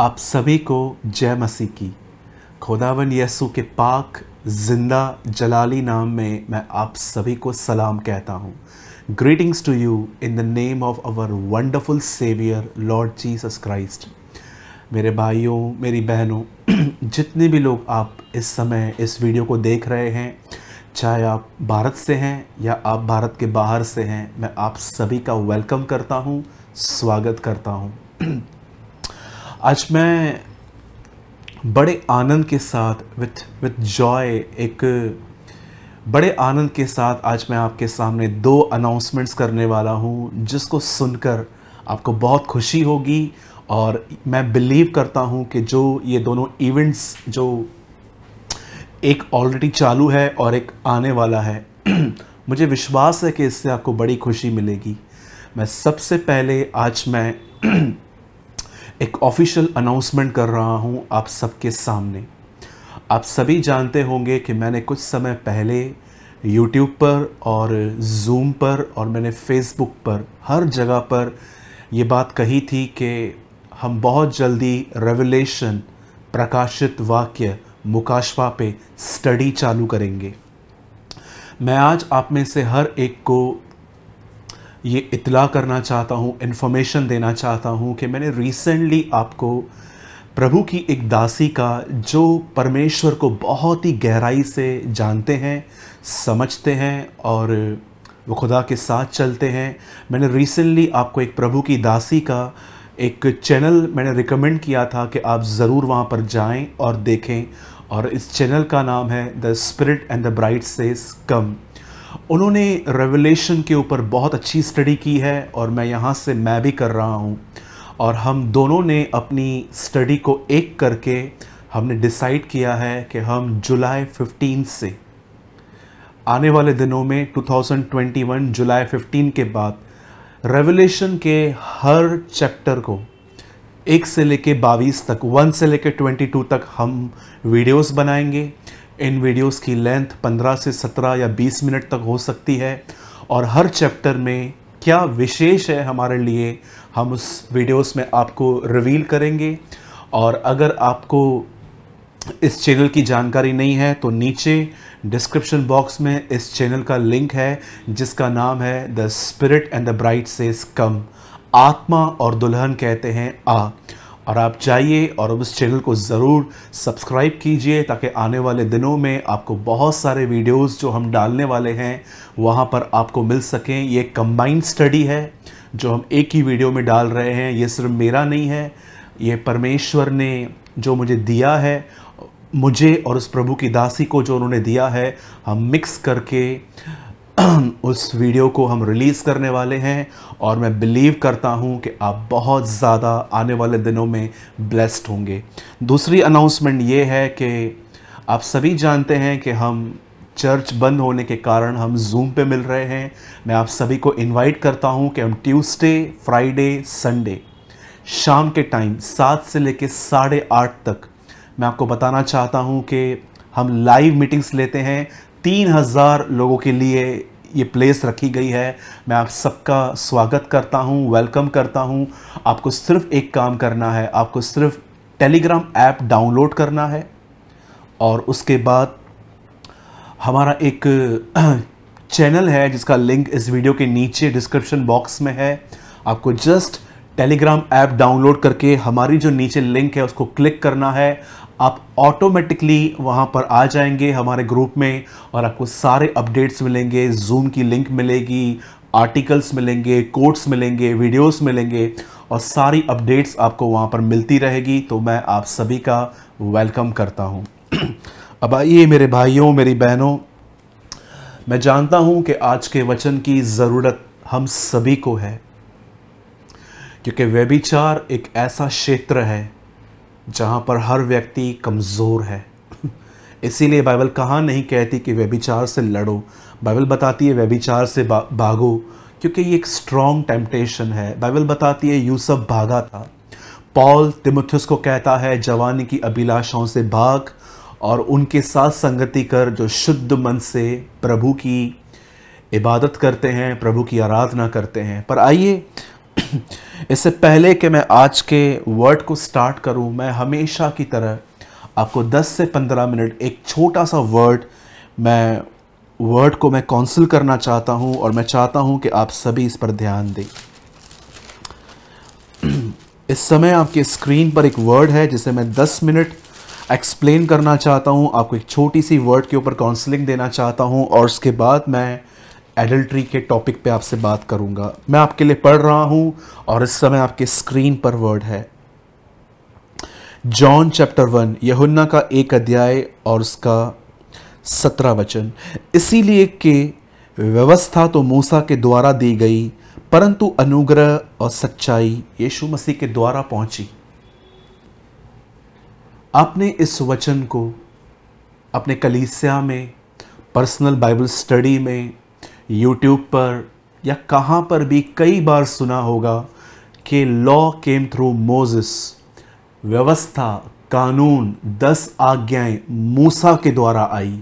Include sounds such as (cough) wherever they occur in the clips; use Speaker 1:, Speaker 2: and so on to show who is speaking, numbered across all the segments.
Speaker 1: आप सभी को जय मसीह की खुदावन यसु के पाक जिंदा जलाली नाम में मैं आप सभी को सलाम कहता हूँ greetings to you in the name of our wonderful saviour Lord Jesus Christ मेरे भाइयों मेरी बहनों (clears throat) जितने भी लोग आप इस समय इस वीडियो को देख रहे हैं चाहे आप भारत से हैं या आप भारत के बाहर से हैं मैं आप सभी का वेलकम करता हूँ स्वागत करता हूँ (clears throat) आज मैं बड़े आनंद के साथ विथ विथ जॉय एक बड़े आनंद के साथ आज मैं आपके सामने दो अनाउंसमेंट्स करने वाला हूँ जिसको सुनकर आपको बहुत खुशी होगी और मैं बिलीव करता हूँ कि जो ये दोनों इवेंट्स जो एक ऑलरेडी चालू है और एक आने वाला है (clears throat) मुझे विश्वास है कि इससे आपको बड़ी खुशी मिलेगी मैं सबसे पहले आज मैं (clears throat) एक ऑफिशियल अनाउंसमेंट कर रहा हूँ आप सबके सामने आप सभी जानते होंगे कि मैंने कुछ समय पहले यूट्यूब पर और जूम पर और मैंने फेसबुक पर हर जगह पर ये बात कही थी कि हम बहुत जल्दी रेवलेशन प्रकाशित वाक्य मुकाशवा पे स्टडी चालू करेंगे मैं आज आप में से हर एक को ये इतला करना चाहता हूँ इन्फॉर्मेशन देना चाहता हूँ कि मैंने रिसेंटली आपको प्रभु की एक दासी का जो परमेश्वर को बहुत ही गहराई से जानते हैं समझते हैं और वो खुदा के साथ चलते हैं मैंने रिसेंटली आपको एक प्रभु की दासी का एक चैनल मैंने रिकमेंड किया था कि आप ज़रूर वहाँ पर जाएं और देखें और इस चैनल का नाम है the Spirit and the bride says come उन्होंने रेवलेशन के ऊपर बहुत अच्छी स्टडी की है और मैं यहाँ से मैं भी कर रहा हूँ और हम दोनों ने अपनी स्टडी को एक करके हमने डिसाइड किया है कि हम जुलाई 15 से आने वाले दिनों में 2021 जुलाई 15 के बाद रेवलेशन के हर चैप्टर को एक से लेके 22 तक वन से लेके 22 तक हम वीडियोस बनाएंगे इन वीडियोस की लेंथ 15 से 17 या 20 मिनट तक हो सकती है और हर चैप्टर में क्या विशेष है हमारे लिए हम उस वीडियोस में आपको रिवील करेंगे और अगर आपको इस चैनल की जानकारी नहीं है तो नीचे डिस्क्रिप्शन बॉक्स में इस चैनल का लिंक है जिसका नाम है the Spirit and the bride says come आत्मा और दुल्हन कहते हैं आ और आप जाइए और अब चैनल को ज़रूर सब्सक्राइब कीजिए ताकि आने वाले दिनों में आपको बहुत सारे वीडियोस जो हम डालने वाले हैं वहाँ पर आपको मिल सकें ये कंबाइंड स्टडी है जो हम एक ही वीडियो में डाल रहे हैं ये सिर्फ मेरा नहीं है ये परमेश्वर ने जो मुझे दिया है मुझे और उस प्रभु की दासी को जो उन्होंने दिया है हम मिक्स करके (clears throat) उस वीडियो को हम रिलीज़ करने वाले हैं और मैं बिलीव करता हूं कि आप बहुत ज़्यादा आने वाले दिनों में ब्लेस्ड होंगे दूसरी अनाउंसमेंट ये है कि आप सभी जानते हैं कि हम चर्च बंद होने के कारण हम जूम पे मिल रहे हैं मैं आप सभी को इनवाइट करता हूं कि हम ट्यूसडे फ्राइडे संडे शाम के टाइम सात से लेकर साढ़े आठ तक मैं आपको बताना चाहता हूं कि हम लाइव मीटिंग्स लेते हैं तीन हज़ार लोगों के लिए ये प्लेस रखी गई है मैं आप सबका स्वागत करता हूँ वेलकम करता हूँ आपको सिर्फ एक काम करना है आपको सिर्फ टेलीग्राम ऐप डाउनलोड करना है और उसके बाद हमारा एक चैनल (clears throat) है जिसका लिंक इस वीडियो के नीचे डिस्क्रिप्शन बॉक्स में है आपको जस्ट टेलीग्राम ऐप डाउनलोड करके हमारी जो नीचे लिंक है उसको क्लिक करना है आप ऑटोमेटिकली वहाँ पर आ जाएंगे हमारे ग्रुप में और आपको सारे अपडेट्स मिलेंगे जूम की लिंक मिलेगी आर्टिकल्स मिलेंगे कोट्स मिलेंगे वीडियोस मिलेंगे और सारी अपडेट्स आपको वहाँ पर मिलती रहेगी तो मैं आप सभी का वेलकम करता हूँ (clears throat) अब आइए मेरे भाइयों मेरी बहनों मैं जानता हूँ कि आज के वचन की ज़रूरत हम सभी को है क्योंकि व्यभिचार एक ऐसा क्षेत्र है जहाँ पर हर व्यक्ति कमज़ोर है इसीलिए बाइबल कहाँ नहीं कहती कि व्यभिचार से लड़ो बाइबल बताती है व्यभिचार से बा, भागो क्योंकि ये एक स्ट्रॉन्ग टेम्पटेशन है बाइबल बताती है यूसुफ भागा था पॉल तिमुथस को कहता है जवानी की अभिलाषाओं से भाग और उनके साथ संगति कर जो शुद्ध मन से प्रभु की इबादत करते हैं प्रभु की आराधना करते हैं पर आइए (coughs) इससे पहले कि मैं आज के वर्ड को स्टार्ट करूं मैं हमेशा की तरह आपको 10 से 15 मिनट एक छोटा सा वर्ड मैं वर्ड को मैं कौंसिल करना चाहता हूं और मैं चाहता हूं कि आप सभी इस पर ध्यान दें (coughs) इस समय आपके स्क्रीन पर एक वर्ड है जिसे मैं 10 मिनट एक्सप्लेन करना चाहता हूं आपको एक छोटी सी वर्ड के ऊपर काउंसलिंग देना चाहता हूं और उसके बाद मैं एडल्ट्री के टॉपिक पे आपसे बात करूंगा मैं आपके लिए पढ़ रहा हूं और इस समय आपके स्क्रीन पर वर्ड है जॉन चैप्टर वन यहुन्ना का एक अध्याय और उसका सत्रह वचन इसीलिए कि व्यवस्था तो मूसा के द्वारा दी गई परंतु अनुग्रह और सच्चाई यीशु मसीह के द्वारा पहुंची आपने इस वचन को अपने कलीसिया में पर्सनल बाइबल स्टडी में यूट्यूब पर या कहाँ पर भी कई बार सुना होगा कि लॉ केम थ्रू मोजिस व्यवस्था कानून दस आज्ञाएं मूसा के द्वारा आई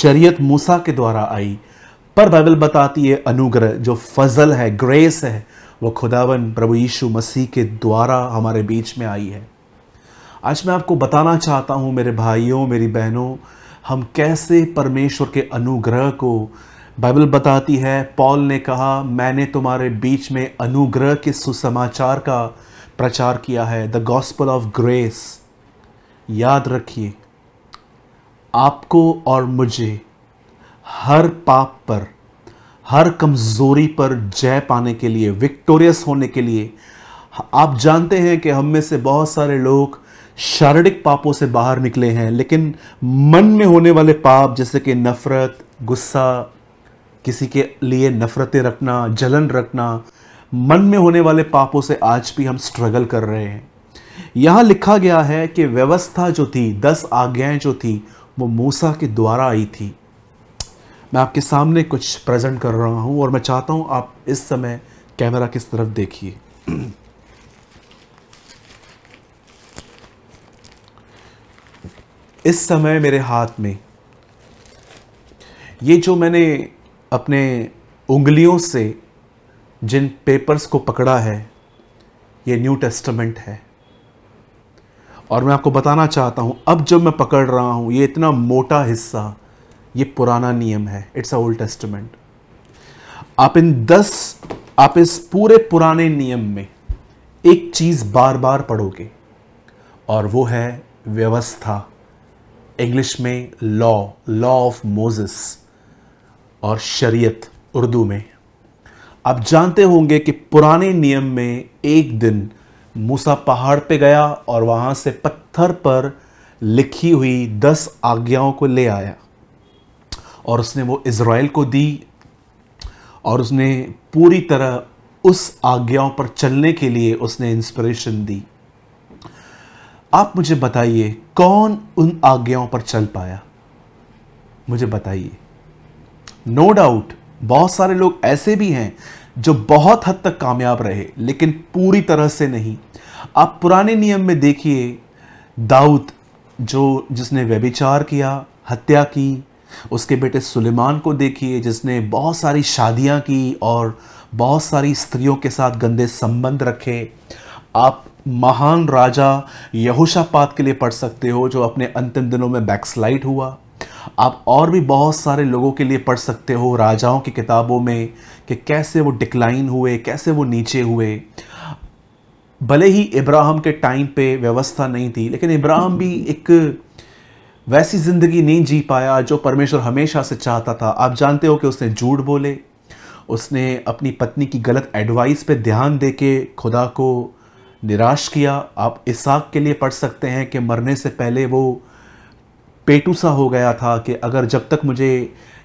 Speaker 1: शरीयत मूसा के द्वारा आई पर बाइबल बताती है अनुग्रह जो फजल है ग्रेस है वह खुदावन प्रभु यीशु मसीह के द्वारा हमारे बीच में आई है आज मैं आपको बताना चाहता हूँ मेरे भाइयों मेरी बहनों हम कैसे परमेश्वर के अनुग्रह को बाइबल बताती है पॉल ने कहा मैंने तुम्हारे बीच में अनुग्रह के सुसमाचार का प्रचार किया है द गॉस्पल ऑफ ग्रेस याद रखिए आपको और मुझे हर पाप पर हर कमज़ोरी पर जय पाने के लिए विक्टोरियस होने के लिए आप जानते हैं कि हम में से बहुत सारे लोग शारीरिक पापों से बाहर निकले हैं लेकिन मन में होने वाले पाप जैसे कि नफ़रत गुस्सा किसी के लिए नफ़रतें रखना जलन रखना मन में होने वाले पापों से आज भी हम स्ट्रगल कर रहे हैं यहां लिखा गया है कि व्यवस्था जो थी दस आज्ञाएं जो थी वो मूसा के द्वारा आई थी मैं आपके सामने कुछ प्रेजेंट कर रहा हूं और मैं चाहता हूं आप इस समय कैमरा किस तरफ देखिए इस समय मेरे हाथ में ये जो मैंने अपने उंगलियों से जिन पेपर्स को पकड़ा है ये न्यू टेस्टमेंट है और मैं आपको बताना चाहता हूँ अब जब मैं पकड़ रहा हूँ ये इतना मोटा हिस्सा ये पुराना नियम है इट्स अ ओल्ड टेस्टमेंट आप इन दस आप इस पूरे पुराने नियम में एक चीज़ बार बार पढ़ोगे और वो है व्यवस्था इंग्लिश में लॉ लॉ ऑफ मोजिस और शरीयत उर्दू में आप जानते होंगे कि पुराने नियम में एक दिन मूसा पहाड़ पे गया और वहाँ से पत्थर पर लिखी हुई दस आज्ञाओं को ले आया और उसने वो इसराइल को दी और उसने पूरी तरह उस आज्ञाओं पर चलने के लिए उसने इंस्पिरेशन दी आप मुझे बताइए कौन उन आज्ञाओं पर चल पाया मुझे बताइए नो डाउट बहुत सारे लोग ऐसे भी हैं जो बहुत हद तक कामयाब रहे लेकिन पूरी तरह से नहीं आप पुराने नियम में देखिए दाऊद जो जिसने व्यभिचार किया हत्या की उसके बेटे सुलेमान को देखिए जिसने बहुत सारी शादियां की और बहुत सारी स्त्रियों के साथ गंदे संबंध रखे आप महान राजा यहूशापात के लिए पढ़ सकते हो जो अपने अंतिम दिनों में बैकस्लाइड हुआ आप और भी बहुत सारे लोगों के लिए पढ़ सकते हो राजाओं की किताबों में कि कैसे वो डिक्लाइन हुए कैसे वो नीचे हुए भले ही इब्राहम के टाइम पे व्यवस्था नहीं थी लेकिन इब्राहम भी एक वैसी ज़िंदगी नहीं जी पाया जो परमेश्वर हमेशा से चाहता था आप जानते हो कि उसने झूठ बोले उसने अपनी पत्नी की गलत एडवाइस पे ध्यान दे के खुदा को निराश किया आप इसाक के लिए पढ़ सकते हैं कि मरने से पहले वो पेटू सा हो गया था कि अगर जब तक मुझे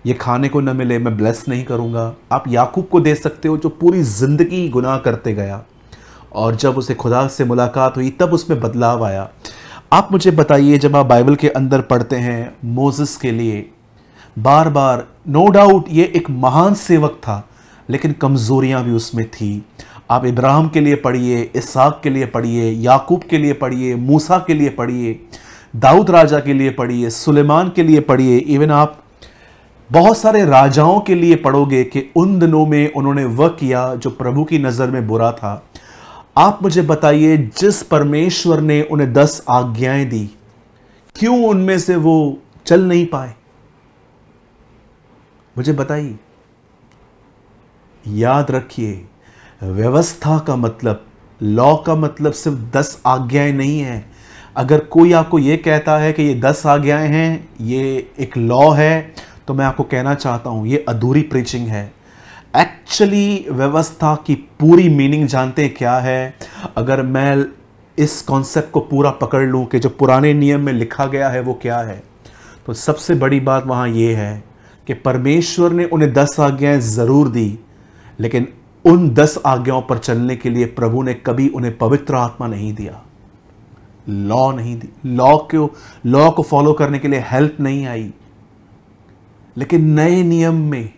Speaker 1: ये खाने को न मिले मैं ब्लेस नहीं करूँगा आप याकूब को दे सकते हो जो पूरी ज़िंदगी गुनाह करते गया और जब उसे खुदा से मुलाकात हुई तब उसमें बदलाव आया आप मुझे बताइए जब आप बाइबल के अंदर पढ़ते हैं मोज़स के लिए बार बार नो डाउट ये एक महान सेवक था लेकिन कमज़ोरियाँ भी उसमें थी आप इब्राहिम के लिए पढ़िए इसाक के लिए पढ़िए याकूब के लिए पढ़िए मूसा के लिए पढ़िए दाऊद राजा के लिए पढ़िए सुलेमान के लिए पढ़िए इवन आप बहुत सारे राजाओं के लिए पढ़ोगे कि उन दिनों में उन्होंने वह किया जो प्रभु की नज़र में बुरा था आप मुझे बताइए जिस परमेश्वर ने उन्हें दस आज्ञाएं दी क्यों उनमें से वो चल नहीं पाए मुझे बताइए याद रखिए व्यवस्था का मतलब लॉ का मतलब सिर्फ दस आज्ञाएं नहीं है अगर कोई आपको ये कहता है कि ये दस आज्ञाएँ हैं ये एक लॉ है तो मैं आपको कहना चाहता हूँ ये अधूरी प्रीचिंग है एक्चुअली व्यवस्था की पूरी मीनिंग जानते क्या है अगर मैं इस कॉन्सेप्ट को पूरा पकड़ लूँ कि जो पुराने नियम में लिखा गया है वो क्या है तो सबसे बड़ी बात वहाँ ये है कि परमेश्वर ने उन्हें दस आज्ञाएं ज़रूर दी लेकिन उन दस आज्ञाओं पर चलने के लिए प्रभु ने कभी उन्हें पवित्र आत्मा नहीं दिया लॉ नहीं दी लॉ को लॉ को फॉलो करने के लिए हेल्प नहीं आई लेकिन नए नियम में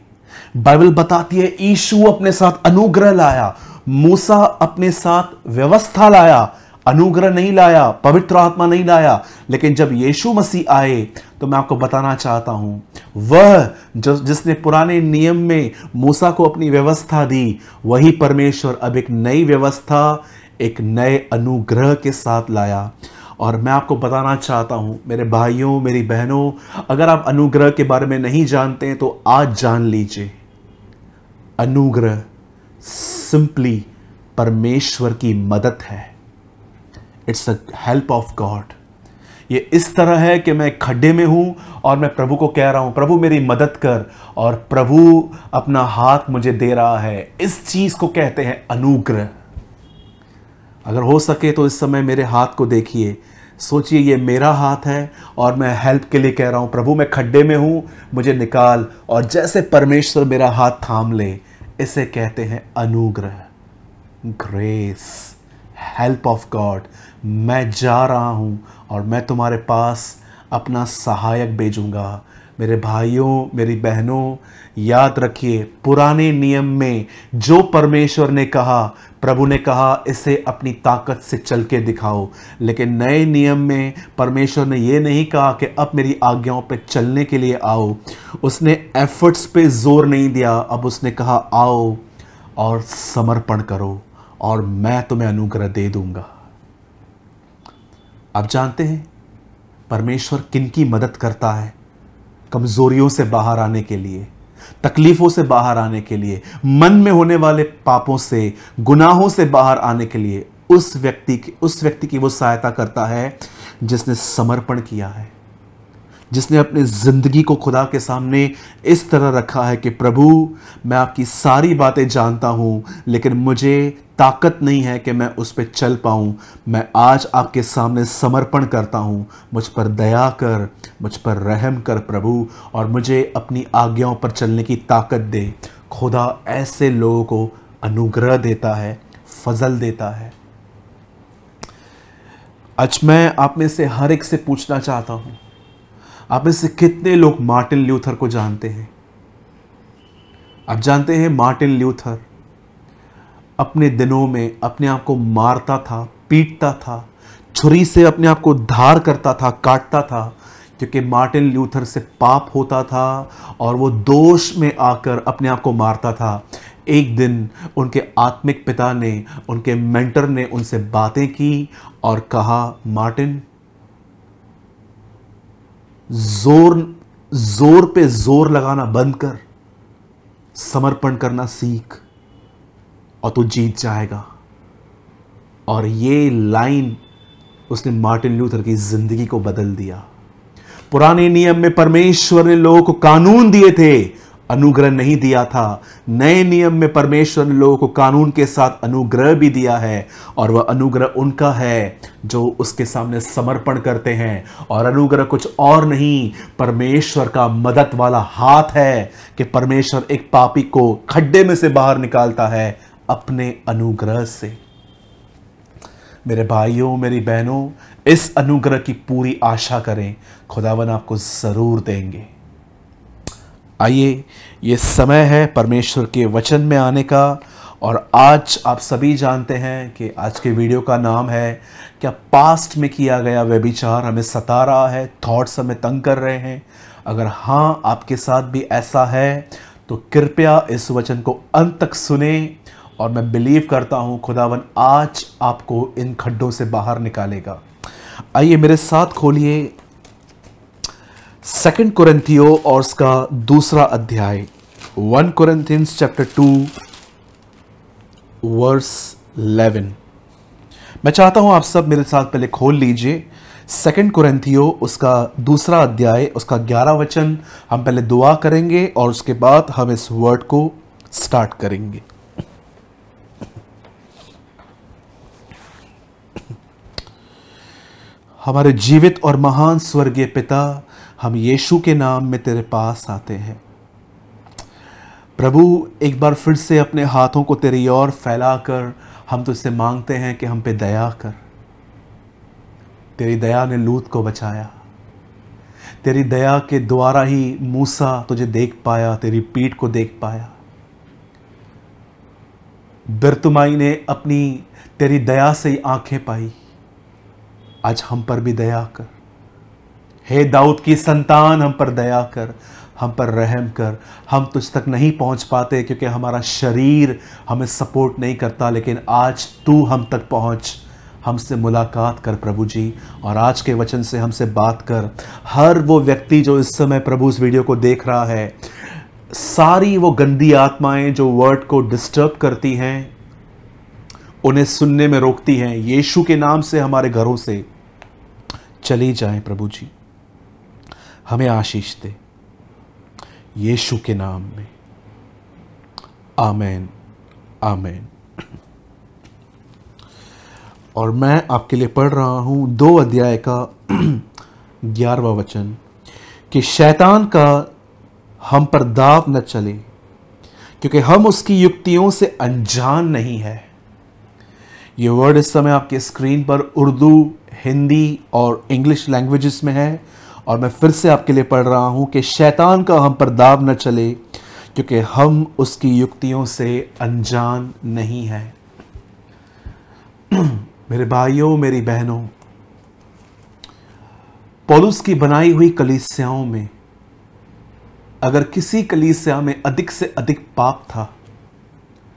Speaker 1: बाइबल बताती है ईशु अपने साथ अनुग्रह लाया मूसा अपने साथ व्यवस्था लाया अनुग्रह नहीं लाया पवित्र आत्मा नहीं लाया लेकिन जब यीशु मसीह आए तो मैं आपको बताना चाहता हूं वह जो जिसने पुराने नियम में मूसा को अपनी व्यवस्था दी वही परमेश्वर अब एक नई व्यवस्था एक नए अनुग्रह के साथ लाया और मैं आपको बताना चाहता हूँ मेरे भाइयों मेरी बहनों अगर आप अनुग्रह के बारे में नहीं जानते हैं तो आज जान लीजिए अनुग्रह सिंपली परमेश्वर की मदद है it's a help of God ये इस तरह है कि मैं खड्डे में हूं और मैं प्रभु को कह रहा हूं प्रभु मेरी मदद कर और प्रभु अपना हाथ मुझे दे रहा है इस चीज़ को कहते हैं अनुग्रह अगर हो सके तो इस समय मेरे हाथ को देखिए सोचिए ये मेरा हाथ है और मैं हेल्प के लिए कह रहा हूँ प्रभु मैं खड्डे में हूँ मुझे निकाल और जैसे परमेश्वर मेरा हाथ थाम ले इसे कहते हैं अनुग्रह ग्रेस हेल्प ऑफ गॉड मैं जा रहा हूँ और मैं तुम्हारे पास अपना सहायक भेजूँगा मेरे भाइयों मेरी बहनों याद रखिए पुराने नियम में जो परमेश्वर ने कहा प्रभु ने कहा इसे अपनी ताकत से चल के दिखाओ लेकिन नए नियम में परमेश्वर ने यह नहीं कहा कि अब मेरी आज्ञाओं पर चलने के लिए आओ उसने एफर्ट्स पे जोर नहीं दिया अब उसने कहा आओ और समर्पण करो और मैं तुम्हें अनुग्रह दे दूंगा आप जानते हैं परमेश्वर किन की मदद करता है कमज़ोरियों से बाहर आने के लिए तकलीफ़ों से बाहर आने के लिए मन में होने वाले पापों से गुनाहों से बाहर आने के लिए उस व्यक्ति की उस व्यक्ति की वो सहायता करता है जिसने समर्पण किया है जिसने अपने ज़िंदगी को खुदा के सामने इस तरह रखा है कि प्रभु मैं आपकी सारी बातें जानता हूं लेकिन मुझे ताकत नहीं है कि मैं उस पर चल पाऊँ मैं आज आपके सामने समर्पण करता हूँ मुझ पर दया कर मुझ पर रहम कर प्रभु और मुझे अपनी आज्ञाओं पर चलने की ताकत दे खुदा ऐसे लोगों को अनुग्रह देता है फजल देता है आज मैं आप में से हर एक से पूछना चाहता हूँ आप में से कितने लोग मार्टिन ल्यूथर को जानते हैं आप जानते हैं मार्टिन ल्यूथर अपने दिनों में अपने आप को मारता था पीटता था छुरी से अपने आप को धार करता था काटता था क्योंकि मार्टिन ल्यूथर से पाप होता था और वो दोष में आकर अपने आप को मारता था एक दिन उनके आत्मिक पिता ने उनके मेंटर ने उनसे बातें की और कहा मार्टिन जोर जोर पे जोर लगाना बंद कर समर्पण करना सीख और तू जीत जाएगा और ये लाइन उसने मार्टिन लूथर की जिंदगी को बदल दिया पुराने नियम में परमेश्वर ने लोगों को कानून दिए थे अनुग्रह नहीं दिया था नए नियम में परमेश्वर ने लोगों को कानून के साथ अनुग्रह भी दिया है और वह अनुग्रह उनका है जो उसके सामने समर्पण करते हैं और अनुग्रह कुछ और नहीं परमेश्वर का मदद वाला हाथ है कि परमेश्वर एक पापी को खड्डे में से बाहर निकालता है अपने अनुग्रह से मेरे भाइयों मेरी बहनों इस अनुग्रह की पूरी आशा करें खुदावन आपको ज़रूर देंगे आइए ये समय है परमेश्वर के वचन में आने का और आज आप सभी जानते हैं कि आज के वीडियो का नाम है क्या पास्ट में किया गया व्यभिचार हमें सता रहा है थॉट्स हमें तंग कर रहे हैं अगर हाँ आपके साथ भी ऐसा है तो कृपया इस वचन को अंत तक सुने और मैं बिलीव करता हूँ खुदावन आज आपको इन खड्डों से बाहर निकालेगा आइए मेरे साथ खोलिए सेकंड कुरंथियो और उसका दूसरा अध्याय one Corinthians chapter two verse eleven मैं चाहता हूं आप सब मेरे साथ पहले खोल लीजिए सेकंड कुरंथियो उसका दूसरा अध्याय उसका ग्यारह वचन हम पहले दुआ करेंगे और उसके बाद हम इस वर्ड को स्टार्ट करेंगे हमारे जीवित और महान स्वर्गीय पिता हम यीशु के नाम में तेरे पास आते हैं प्रभु एक बार फिर से अपने हाथों को तेरी ओर फैलाकर हम तुझसे तो मांगते हैं कि हम पे दया कर तेरी दया ने लूत को बचाया तेरी दया के द्वारा ही मूसा तुझे देख पाया तेरी पीठ को देख पाया बिरतुमाई ने अपनी तेरी दया से ही आंखें पाई आज हम पर भी दया कर हे दाऊद की संतान हम पर दया कर हम पर रहम कर हम तुझ तक नहीं पहुंच पाते क्योंकि हमारा शरीर हमें सपोर्ट नहीं करता लेकिन आज तू हम तक पहुंच हमसे मुलाकात कर प्रभु जी और आज के वचन से हमसे बात कर हर वो व्यक्ति जो इस समय प्रभु इस वीडियो को देख रहा है सारी वो गंदी आत्माएं जो वर्ड को डिस्टर्ब करती हैं उन्हें सुनने में रोकती हैं यीशु के नाम से हमारे घरों से चले जाएं प्रभु जी हमें आशीष दे यीशु के नाम में आमेन आमेन और मैं आपके लिए पढ़ रहा हूं दो अध्याय का (clears throat) ग्यारहवा वचन कि शैतान का हम पर दाव न चले क्योंकि हम उसकी युक्तियों से अनजान नहीं है ये वर्ड इस समय आपके स्क्रीन पर उर्दू हिंदी और इंग्लिश लैंग्वेजेस में है और मैं फिर से आपके लिए पढ़ रहा हूँ कि शैतान का हम पर दाव न चले क्योंकि हम उसकी युक्तियों से अनजान नहीं हैं (clears throat) मेरे भाइयों मेरी बहनों पौलुस की बनाई हुई कलीसियाओं में अगर किसी कलीसिया में अधिक से अधिक पाप था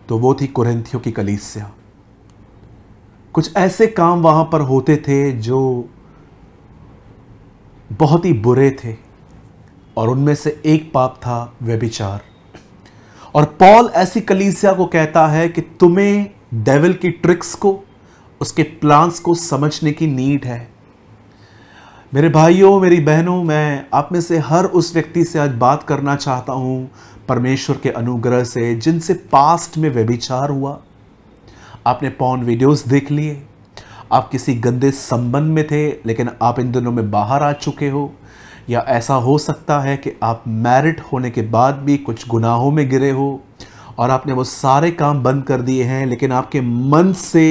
Speaker 1: तो वो थी कुरेंथियों की कलीसिया कुछ ऐसे काम वहाँ पर होते थे जो बहुत ही बुरे थे और उनमें से एक पाप था व्यभिचार और पॉल ऐसी कलीसिया को कहता है कि तुम्हें डेविल की ट्रिक्स को उसके प्लान्स को समझने की नीड है मेरे भाइयों मेरी बहनों मैं आप में से हर उस व्यक्ति से आज बात करना चाहता हूँ परमेश्वर के अनुग्रह से जिनसे पास्ट में व्यभिचार हुआ आपने पॉन वीडियोस देख लिए आप किसी गंदे संबंध में थे लेकिन आप इन दिनों में बाहर आ चुके हो या ऐसा हो सकता है कि आप मैरिड होने के बाद भी कुछ गुनाहों में गिरे हो और आपने वो सारे काम बंद कर दिए हैं लेकिन आपके मन से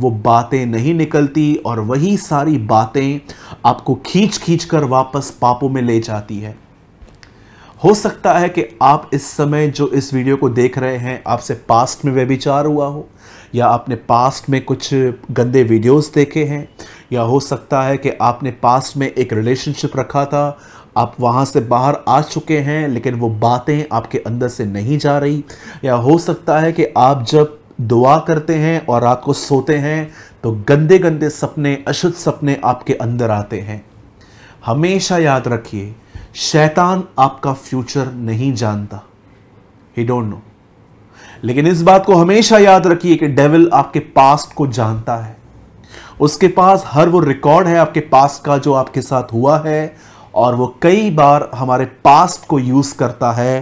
Speaker 1: वो बातें नहीं निकलती और वही सारी बातें आपको खींच खींच कर वापस पापों में ले जाती है हो सकता है कि आप इस समय जो इस वीडियो को देख रहे हैं आपसे पास्ट में व्यभिचार हुआ हो या आपने पास्ट में कुछ गंदे वीडियोस देखे हैं या हो सकता है कि आपने पास्ट में एक रिलेशनशिप रखा था आप वहाँ से बाहर आ चुके हैं लेकिन वो बातें आपके अंदर से नहीं जा रही या हो सकता है कि आप जब दुआ करते हैं और रात को सोते हैं तो गंदे गंदे सपने अशुद्ध सपने आपके अंदर आते हैं हमेशा याद रखिए शैतान आपका फ्यूचर नहीं जानता ही डोंट नो लेकिन इस बात को हमेशा याद रखिए कि डेविल आपके पास्ट को जानता है उसके पास हर वो रिकॉर्ड है आपके पास्ट का जो आपके साथ हुआ है और वो कई बार हमारे पास्ट को यूज़ करता है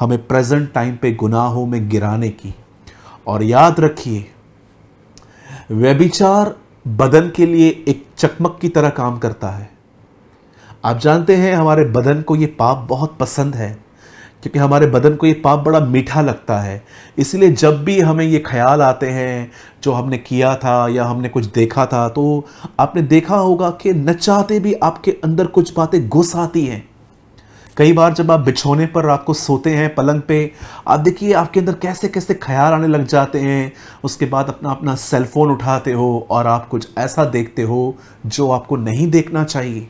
Speaker 1: हमें प्रेजेंट टाइम पे गुनाहों में गिराने की और याद रखिए व्यभिचार बदन के लिए एक चकमक की तरह काम करता है आप जानते हैं हमारे बदन को ये पाप बहुत पसंद है क्योंकि हमारे बदन को ये पाप बड़ा मीठा लगता है इसलिए जब भी हमें ये ख्याल आते हैं जो हमने किया था या हमने कुछ देखा था तो आपने देखा होगा कि नचाते भी आपके अंदर कुछ बातें घुस आती हैं कई बार जब आप बिछोने पर रात को सोते हैं पलंग पे आप देखिए आपके अंदर कैसे कैसे ख्याल आने लग जाते हैं उसके बाद अपना अपना सेलफोन उठाते हो और आप कुछ ऐसा देखते हो जो आपको नहीं देखना चाहिए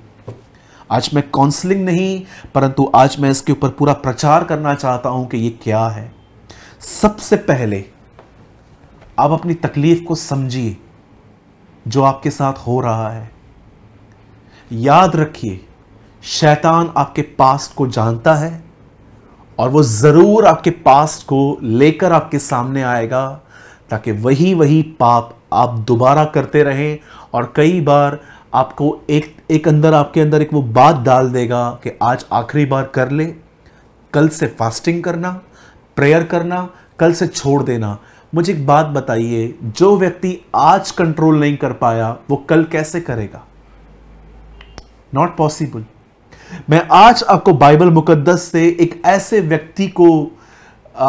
Speaker 1: आज मैं काउंसलिंग नहीं परंतु आज मैं इसके ऊपर पूरा प्रचार करना चाहता हूं कि ये क्या है सबसे पहले आप अपनी तकलीफ को समझिए जो आपके साथ हो रहा है याद रखिए शैतान आपके पास्ट को जानता है और वो ज़रूर आपके पास्ट को लेकर आपके सामने आएगा ताकि वही वही पाप आप दोबारा करते रहें और कई बार आपको एक एक अंदर आपके अंदर एक वो बात डाल देगा कि आज आखिरी बार कर ले कल से फास्टिंग करना प्रेयर करना कल से छोड़ देना मुझे एक बात बताइए जो व्यक्ति आज कंट्रोल नहीं कर पाया वो कल कैसे करेगा नॉट पॉसिबल मैं आज आपको बाइबल मुकद्दस से एक ऐसे व्यक्ति को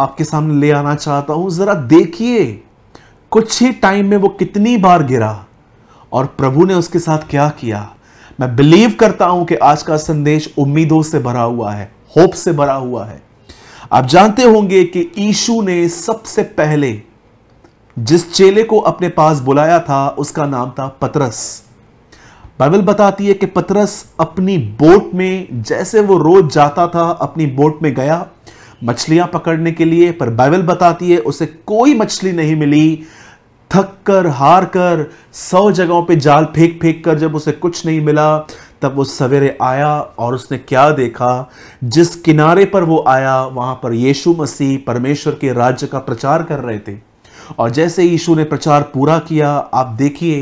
Speaker 1: आपके सामने ले आना चाहता हूं जरा देखिए कुछ ही टाइम में वो कितनी बार गिरा और प्रभु ने उसके साथ क्या किया मैं बिलीव करता हूं कि आज का संदेश उम्मीदों से भरा हुआ है होप से भरा हुआ है आप जानते होंगे कि ईशु ने सबसे पहले जिस चेले को अपने पास बुलाया था उसका नाम था पतरस बाइबल बताती है कि पतरस अपनी बोट में जैसे वो रोज जाता था अपनी बोट में गया मछलियां पकड़ने के लिए पर बाइबल बताती है उसे कोई मछली नहीं मिली थक कर हार कर सौ जगहों पे जाल फेंक फेंक कर जब उसे कुछ नहीं मिला तब वो सवेरे आया और उसने क्या देखा जिस किनारे पर वो आया वहाँ पर यीशु मसीह परमेश्वर के राज्य का प्रचार कर रहे थे और जैसे यीशु ने प्रचार पूरा किया आप देखिए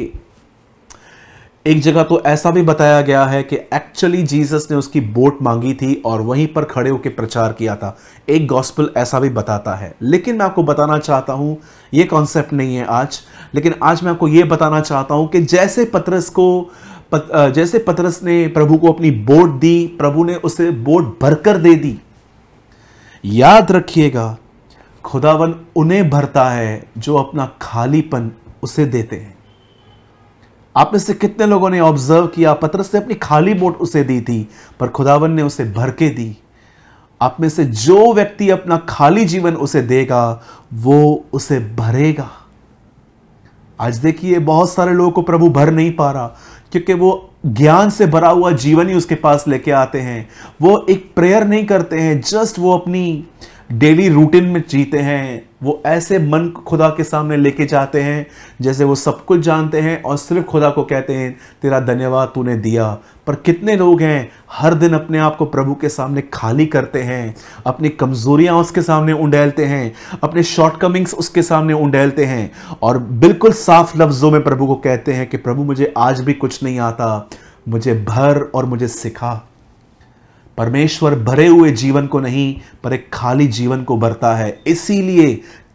Speaker 1: एक जगह तो ऐसा भी बताया गया है कि एक्चुअली जीसस ने उसकी बोट मांगी थी और वहीं पर खड़े होकर प्रचार किया था एक गॉस्पल ऐसा भी बताता है लेकिन मैं आपको बताना चाहता हूं ये कॉन्सेप्ट नहीं है आज लेकिन आज मैं आपको ये बताना चाहता हूं कि जैसे पत्रस को पत, जैसे पत्रस ने प्रभु को अपनी बोट दी प्रभु ने उसे बोट भरकर दे दी याद रखिएगा खुदावन उन्हें भरता है जो अपना खालीपन उसे देते हैं आप में से कितने लोगों ने ऑब्जर्व किया पतरस ने अपनी खाली बोट उसे दी थी पर खुदावन ने उसे भर के दी आप में से जो व्यक्ति अपना खाली जीवन उसे देगा वो उसे भरेगा आज देखिए बहुत सारे लोगों को प्रभु भर नहीं पा रहा क्योंकि वो ज्ञान से भरा हुआ जीवन ही उसके पास लेके आते हैं वो एक प्रेयर नहीं करते हैं जस्ट वो अपनी डेली रूटीन में जीते हैं वो ऐसे मन खुदा के सामने लेके जाते हैं जैसे वो सब कुछ जानते हैं और सिर्फ खुदा को कहते हैं तेरा धन्यवाद तूने दिया पर कितने लोग हैं हर दिन अपने आप को प्रभु के सामने खाली करते हैं अपनी कमजोरियां उसके सामने उंडेलते हैं अपने शॉर्टकमिंग्स उसके सामने उंडेलते हैं और बिल्कुल साफ लफ्ज़ों में प्रभु को कहते हैं कि प्रभु मुझे आज भी कुछ नहीं आता मुझे भर और मुझे सिखा परमेश्वर भरे हुए जीवन को नहीं पर एक खाली जीवन को भरता है इसीलिए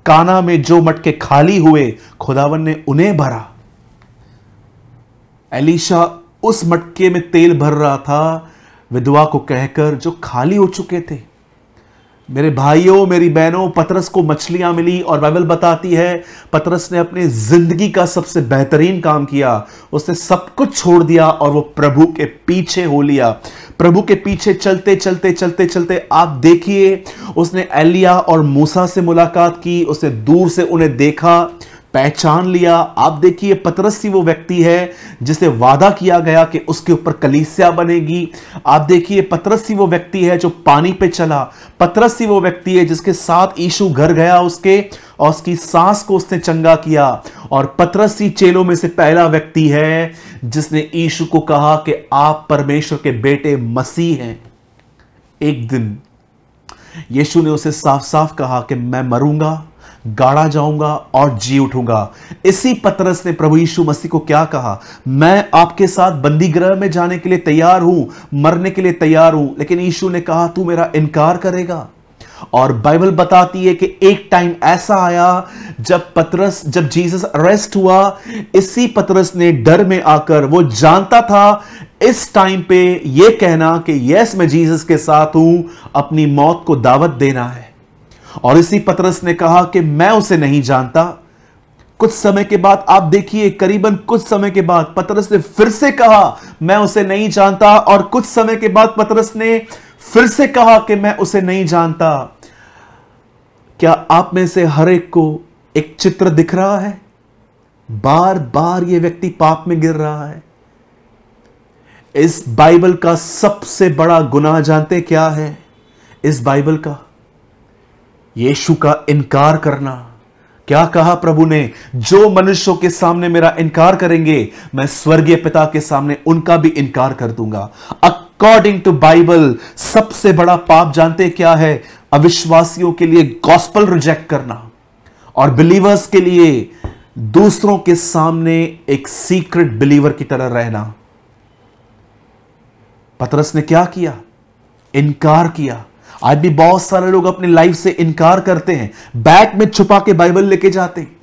Speaker 1: काना में जो मटके खाली हुए खुदावन ने उन्हें भरा एलिशा उस मटके में तेल भर रहा था विधवा को कहकर जो खाली हो चुके थे मेरे भाइयों मेरी बहनों पतरस को मछलियां मिली और बाइबल बताती है पतरस ने अपनी जिंदगी का सबसे बेहतरीन काम किया उसने सब कुछ छोड़ दिया और वो प्रभु के पीछे हो लिया प्रभु के पीछे चलते चलते चलते चलते आप देखिए उसने एलिया और मूसा से मुलाकात की उसने दूर से उन्हें देखा पहचान लिया आप देखिए पतरस ही वो व्यक्ति है जिसे वादा किया गया कि उसके ऊपर कलीसिया बनेगी आप देखिए पतरस ही वो व्यक्ति है जो पानी पे चला पतरस ही वो व्यक्ति है जिसके साथ यीशु घर गया उसके और उसकी सांस को उसने चंगा किया और पतरस ही चेलों में से पहला व्यक्ति है जिसने ईशु को कहा कि आप परमेश्वर के बेटे मसीह हैं एक दिन यीशु ने उसे साफ साफ कहा कि मैं मरूंगा गाड़ा जाऊंगा और जी उठूंगा इसी पत्रस ने प्रभु यीशु मसीह को क्या कहा मैं आपके साथ बंदी में जाने के लिए तैयार हूं मरने के लिए तैयार हूं लेकिन यीशु ने कहा तू मेरा इनकार करेगा और बाइबल बताती है कि एक टाइम ऐसा आया जब पतरस जब जीसस अरेस्ट हुआ इसी पतरस ने डर में आकर वो जानता था इस टाइम पे ये कहना कि यस मैं जीसस के साथ हूं अपनी मौत को दावत देना है और इसी पतरस ने कहा कि मैं उसे नहीं जानता कुछ समय के बाद आप देखिए करीबन कुछ समय के बाद पतरस ने फिर से कहा मैं उसे नहीं जानता और कुछ समय के बाद पतरस ने फिर से कहा कि मैं उसे नहीं जानता क्या आप में से हर एक को एक चित्र दिख रहा है बार बार यह व्यक्ति पाप में गिर रहा है इस बाइबल का सबसे बड़ा गुनाह जानते क्या है इस बाइबल का यीशु का इनकार करना क्या कहा प्रभु ने जो मनुष्यों के सामने मेरा इनकार करेंगे मैं स्वर्गीय पिता के सामने उनका भी इनकार कर दूंगा अकॉर्डिंग टू बाइबल सबसे बड़ा पाप जानते क्या है अविश्वासियों के लिए गॉस्पल रिजेक्ट करना और बिलीवर्स के लिए दूसरों के सामने एक सीक्रेट बिलीवर की तरह रहना पतरस ने क्या किया इनकार किया आज भी बहुत सारे लोग अपनी लाइफ से इनकार करते हैं बैग में छुपा के बाइबल लेके जाते हैं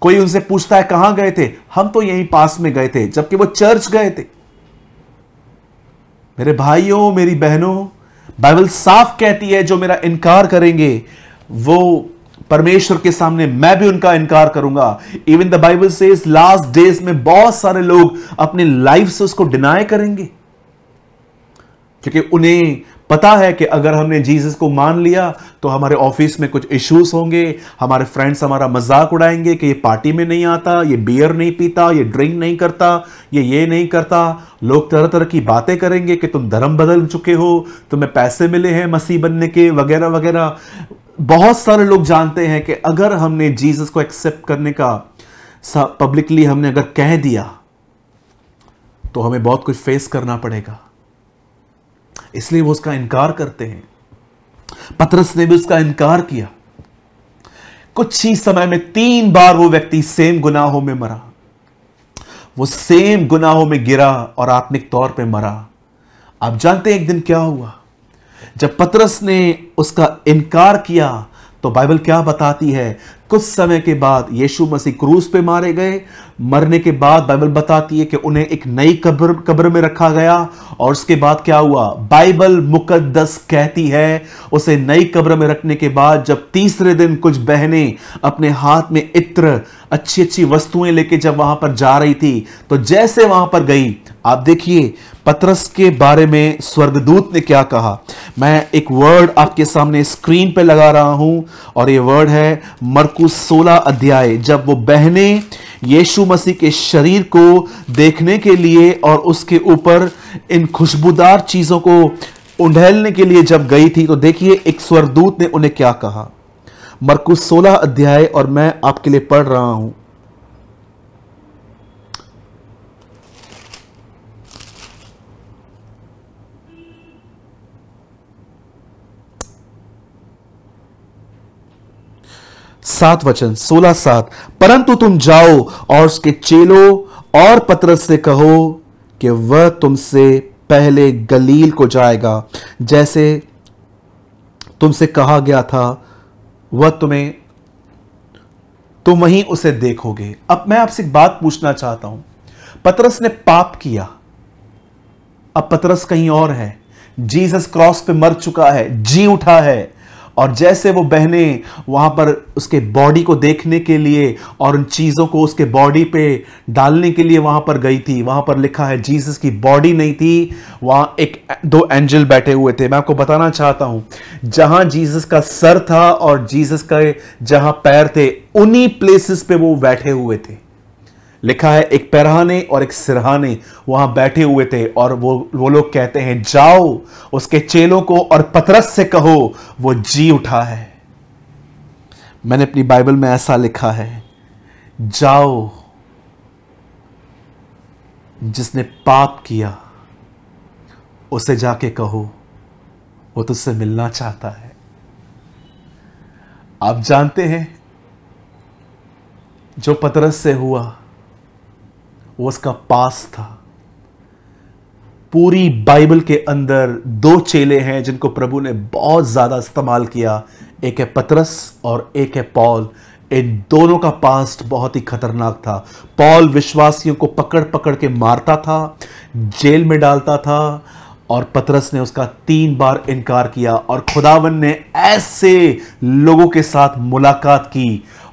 Speaker 1: कोई उनसे पूछता है कहां गए थे हम तो यहीं पास में गए थे जबकि वो चर्च गए थे मेरे भाइयों मेरी बहनों बाइबल साफ कहती है जो मेरा इनकार करेंगे वो परमेश्वर के सामने मैं भी उनका इनकार करूंगा इवन द बाइबल से इस लास्ट डेज में बहुत सारे लोग अपनी लाइफ से उसको डिनाय करेंगे क्योंकि उन्हें पता है कि अगर हमने जीसस को मान लिया तो हमारे ऑफिस में कुछ इश्यूज होंगे हमारे फ्रेंड्स हमारा मजाक उड़ाएंगे कि ये पार्टी में नहीं आता ये बियर नहीं पीता ये ड्रिंक नहीं करता ये ये नहीं करता लोग तरह तरह की बातें करेंगे कि तुम धर्म बदल चुके हो तुम्हें पैसे मिले हैं मसीह बनने के वगैरह वगैरह बहुत सारे लोग जानते हैं कि अगर हमने जीसस को एक्सेप्ट करने का पब्लिकली हमने अगर कह दिया तो हमें बहुत कुछ फेस करना पड़ेगा इसलिए वो उसका इनकार करते हैं पतरस ने भी उसका इनकार किया कुछ ही समय में तीन बार वो व्यक्ति सेम गुनाहों में मरा वो सेम गुनाहों में गिरा और आत्मिक तौर पे मरा आप जानते हैं एक दिन क्या हुआ जब पतरस ने उसका इनकार किया तो बाइबल क्या बताती है कुछ समय के बाद यीशु मसीह क्रूस पे मारे गए मरने के बाद बाइबल बताती है कि उन्हें एक नई कब्र कब्र में रखा गया और उसके बाद क्या हुआ बाइबल मुकद्दस कहती है उसे नई कब्र में रखने के बाद जब तीसरे दिन कुछ बहनें अपने हाथ में इत्र अच्छी अच्छी वस्तुएं लेके जब वहां पर जा रही थी तो जैसे वहां पर गई आप देखिए पत्रस के बारे में स्वर्गदूत ने क्या कहा मैं एक वर्ड आपके सामने स्क्रीन पे लगा रहा हूं और ये वर्ड है मरकुस सोलह अध्याय जब वो बहने यीशु मसीह के शरीर को देखने के लिए और उसके ऊपर इन खुशबूदार चीज़ों को उंडेलने के लिए जब गई थी तो देखिए एक स्वर्गदूत ने उन्हें क्या कहा मरकू सोलह अध्याय और मैं आपके लिए पढ़ रहा हूं सात वचन सोलह सात परंतु तुम जाओ और उसके चेलो और पत्रस से कहो कि वह तुमसे पहले गलील को जाएगा जैसे तुमसे कहा गया था वह तुम्हें तुम वहीं उसे देखोगे अब मैं आपसे एक बात पूछना चाहता हूं पतरस ने पाप किया अब पतरस कहीं और है जीसस क्रॉस पे मर चुका है जी उठा है और जैसे वो बहने वहाँ पर उसके बॉडी को देखने के लिए और उन चीज़ों को उसके बॉडी पे डालने के लिए वहाँ पर गई थी वहाँ पर लिखा है जीसस की बॉडी नहीं थी वहाँ एक दो एंजल बैठे हुए थे मैं आपको बताना चाहता हूँ जहाँ जीसस का सर था और जीसस का जहाँ पैर थे उन्हीं प्लेसेस पे वो बैठे हुए थे लिखा है एक पैराने और एक सिरहाने वहां बैठे हुए थे और वो वो लोग कहते हैं जाओ उसके चेलों को और पतरस से कहो वो जी उठा है मैंने अपनी बाइबल में ऐसा लिखा है जाओ जिसने पाप किया उसे जाके कहो वो तुझसे मिलना चाहता है आप जानते हैं जो पतरस से हुआ वो उसका पास था पूरी बाइबल के अंदर दो चेले हैं जिनको प्रभु ने बहुत ज़्यादा इस्तेमाल किया एक है पतरस और एक है पॉल इन दोनों का पास्ट बहुत ही खतरनाक था पॉल विश्वासियों को पकड़ पकड़ के मारता था जेल में डालता था और पतरस ने उसका तीन बार इनकार किया और खुदावन ने ऐसे लोगों के साथ मुलाकात की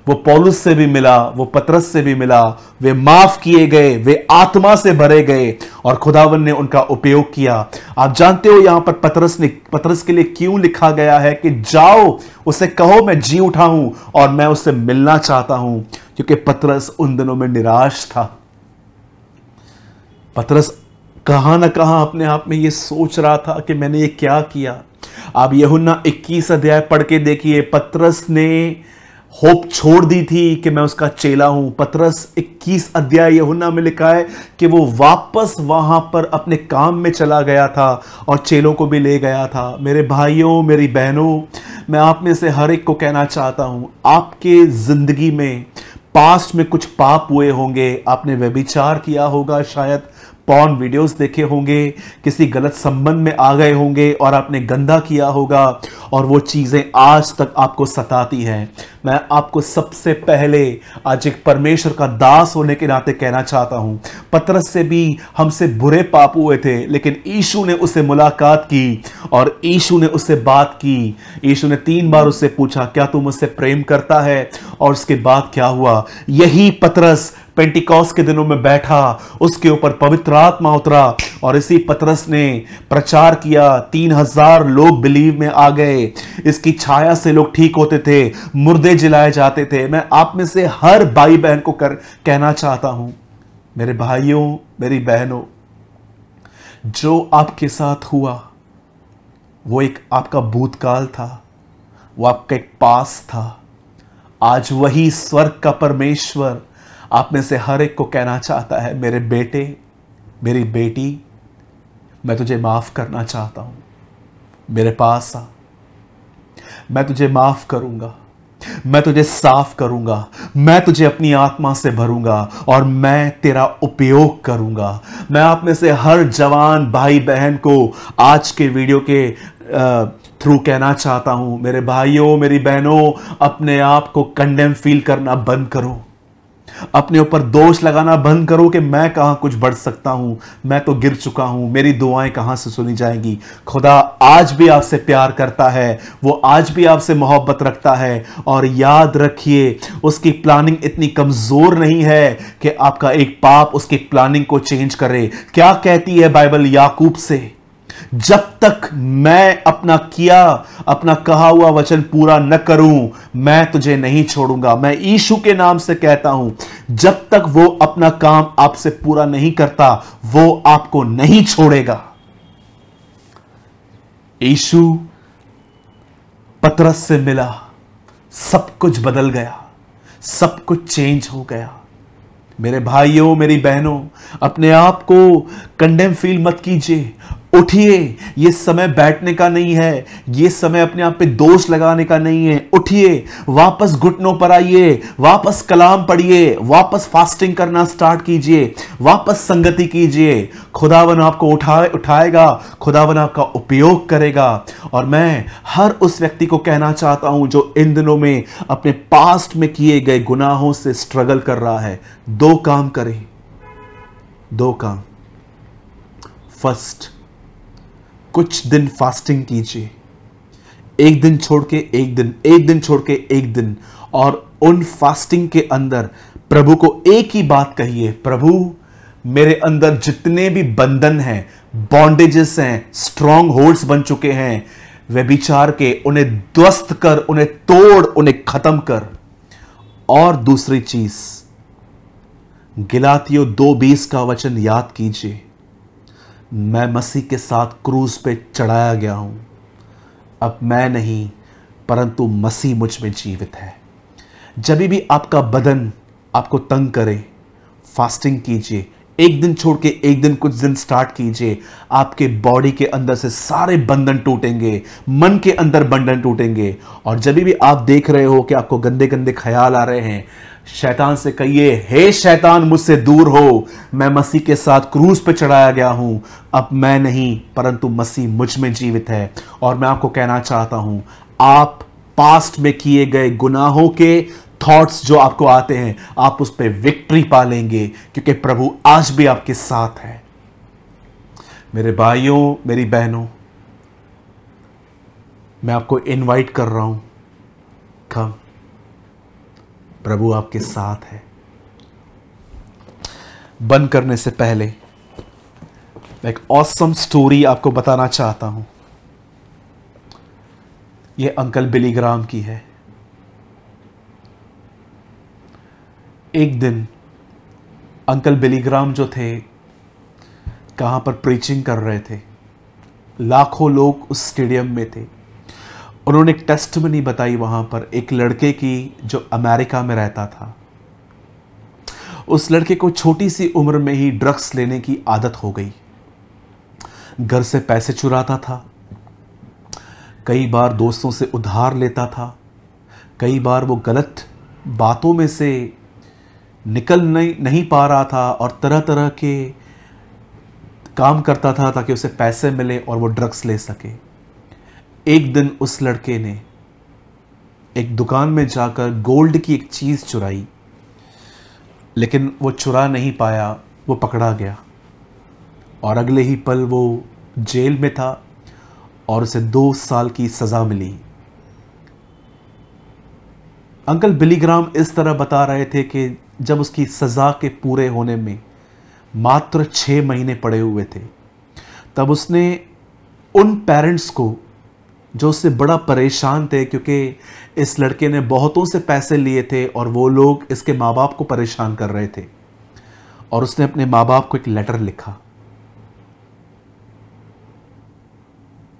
Speaker 1: वो पौलुस से भी मिला वो पतरस से भी मिला वे माफ किए गए वे आत्मा से भरे गए और खुदावन ने उनका उपयोग किया आप जानते हो यहां पर पतरस ने पतरस के लिए क्यों लिखा गया है कि जाओ उसे कहो मैं जी उठा हूं और मैं उससे मिलना चाहता हूं क्योंकि पतरस उन दिनों में निराश था पतरस कहां ना कहां अपने आप में यह सोच रहा था कि मैंने ये क्या किया आप यहुना 21 अध्याय पढ़ के देखिए पतरस ने होप छोड़ दी थी कि मैं उसका चेला हूं पतरस 21 अध्याय यहुना में लिखा है कि वो वापस वहां पर अपने काम में चला गया था और चेलों को भी ले गया था मेरे भाइयों मेरी बहनों मैं आप में से हर एक को कहना चाहता हूं आपके ज़िंदगी में पास्ट में कुछ पाप हुए होंगे आपने व्यभिचार किया होगा शायद पॉन वीडियोस देखे होंगे किसी गलत संबंध में आ गए होंगे और आपने गंदा किया होगा और वो चीज़ें आज तक आपको सताती हैं मैं आपको सबसे पहले आज एक परमेश्वर का दास होने के नाते कहना चाहता हूँ पतरस से भी हमसे बुरे पाप हुए थे लेकिन ईशु ने उससे मुलाकात की और ईशु ने उससे बात की ईशु ने तीन बार उससे पूछा क्या तुम उससे प्रेम करता है और उसके बाद क्या हुआ यही पत्रस पेंटिकॉस के दिनों में बैठा उसके ऊपर पवित्र आत्मा उतरा और इसी पतरस ने प्रचार किया तीन हजार लोग बिलीव में आ गए इसकी छाया से लोग ठीक होते थे मुर्दे जिलाए जाते थे मैं आप में से हर भाई बहन को कर कहना चाहता हूं मेरे भाइयों मेरी बहनों जो आपके साथ हुआ वो एक आपका भूतकाल था वो आपका एक पास था आज वही स्वर्ग का परमेश्वर आप में से हर एक को कहना चाहता है मेरे बेटे मेरी बेटी मैं तुझे माफ़ करना चाहता हूं मेरे पास आ मैं तुझे माफ़ करूंगा मैं तुझे साफ करूंगा मैं तुझे अपनी आत्मा से भरूंगा और मैं तेरा उपयोग करूंगा मैं आप में से हर जवान भाई बहन को आज के वीडियो के थ्रू कहना चाहता हूं मेरे भाइयों मेरी बहनों अपने आप को कंडेम फील करना बंद करो अपने ऊपर दोष लगाना बंद करो कि मैं कहाँ कुछ बढ़ सकता हूँ मैं तो गिर चुका हूँ मेरी दुआएं कहाँ से सुनी जाएंगी खुदा आज भी आपसे प्यार करता है वो आज भी आपसे मोहब्बत रखता है और याद रखिए उसकी प्लानिंग इतनी कमज़ोर नहीं है कि आपका एक पाप उसकी प्लानिंग को चेंज करे क्या कहती है बाइबल याकूब से जब तक मैं अपना किया अपना कहा हुआ वचन पूरा न करूं मैं तुझे नहीं छोड़ूंगा मैं ईशु के नाम से कहता हूं जब तक वो अपना काम आपसे पूरा नहीं करता वो आपको नहीं छोड़ेगा ईशु पतरस से मिला सब कुछ बदल गया सब कुछ चेंज हो गया मेरे भाइयों मेरी बहनों अपने आप को कंडेम फील मत कीजिए उठिए ये समय बैठने का नहीं है ये समय अपने आप पे दोष लगाने का नहीं है उठिए वापस घुटनों पर आइए वापस कलाम पढ़िए वापस फास्टिंग करना स्टार्ट कीजिए वापस संगति कीजिए खुदावन आपको उठाए उठाएगा खुदावन आपका उपयोग करेगा और मैं हर उस व्यक्ति को कहना चाहता हूं जो इन दिनों में अपने पास्ट में किए गए गुनाहों से स्ट्रगल कर रहा है दो काम करें दो काम फर्स्ट कुछ दिन फास्टिंग कीजिए एक दिन छोड़ के एक दिन एक दिन छोड़ के एक दिन और उन फास्टिंग के अंदर प्रभु को एक ही बात कहिए प्रभु मेरे अंदर जितने भी बंधन हैं बॉन्डेजेस हैं स्ट्रांग होल्ड्स बन चुके हैं वे विचार के उन्हें ध्वस्त कर उन्हें तोड़ उन्हें खत्म कर और दूसरी चीज गिलातियों दो बीस का वचन याद कीजिए मैं मसीह के साथ क्रूज़ पे चढ़ाया गया हूँ अब मैं नहीं परंतु मसीह मुझ में जीवित है जब भी आपका बदन आपको तंग करे फास्टिंग कीजिए एक दिन छोड़ के एक दिन कुछ दिन स्टार्ट कीजिए आपके बॉडी के अंदर से सारे बंधन टूटेंगे मन के अंदर बंधन टूटेंगे और जब भी आप देख रहे हो कि आपको गंदे गंदे ख्याल आ रहे हैं शैतान से कहिए हे शैतान मुझसे दूर हो मैं मसीह के साथ क्रूज पर चढ़ाया गया हूं अब मैं नहीं परंतु मसीह मुझ में जीवित है और मैं आपको कहना चाहता हूं आप पास्ट में किए गए गुनाहों के थॉट्स जो आपको आते हैं आप उस पर विक्ट्री पा लेंगे क्योंकि प्रभु आज भी आपके साथ है मेरे भाइयों मेरी बहनों मैं आपको इनवाइट कर रहा हूं कम प्रभु आपके साथ है बंद करने से पहले मैं एक ऑसम स्टोरी आपको बताना चाहता हूं यह अंकल बिलीग्राम की है एक दिन अंकल बिलीग्राम जो थे कहाँ पर प्रीचिंग कर रहे थे लाखों लोग उस स्टेडियम में थे उन्होंने एक टेस्ट में नहीं बताई वहाँ पर एक लड़के की जो अमेरिका में रहता था उस लड़के को छोटी सी उम्र में ही ड्रग्स लेने की आदत हो गई घर से पैसे चुराता था कई बार दोस्तों से उधार लेता था कई बार वो गलत बातों में से निकल नहीं नहीं पा रहा था और तरह तरह के काम करता था ताकि उसे पैसे मिले और वो ड्रग्स ले सके एक दिन उस लड़के ने एक दुकान में जाकर गोल्ड की एक चीज़ चुराई लेकिन वो चुरा नहीं पाया वो पकड़ा गया और अगले ही पल वो जेल में था और उसे दो साल की सज़ा मिली अंकल बिलीग्राम इस तरह बता रहे थे कि जब उसकी सज़ा के पूरे होने में मात्र छः महीने पड़े हुए थे तब उसने उन पेरेंट्स को जो उससे बड़ा परेशान थे क्योंकि इस लड़के ने बहुतों से पैसे लिए थे और वो लोग इसके माँ बाप को परेशान कर रहे थे और उसने अपने माँ बाप को एक लेटर लिखा